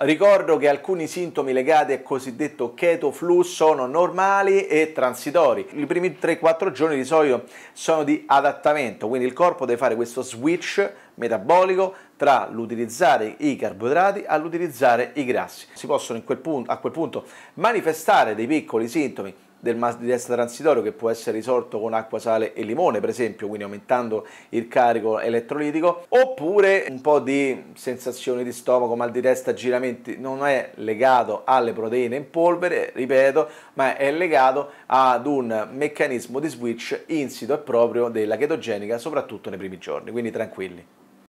Ricordo che alcuni sintomi legati al cosiddetto keto flu sono normali e transitori. I primi 3-4 giorni di solito sono di adattamento, quindi il corpo deve fare questo switch metabolico tra l'utilizzare i carboidrati all'utilizzare i grassi. Si possono quel punto, a quel punto manifestare dei piccoli sintomi del mal di testa transitorio che può essere risolto con acqua, sale e limone, per esempio, quindi aumentando il carico elettrolitico, oppure un po' di sensazioni di stomaco, mal di testa, giramenti, non è legato alle proteine in polvere, ripeto, ma è legato ad un meccanismo di switch insito e proprio della chetogenica, soprattutto nei primi giorni, quindi tranquilli.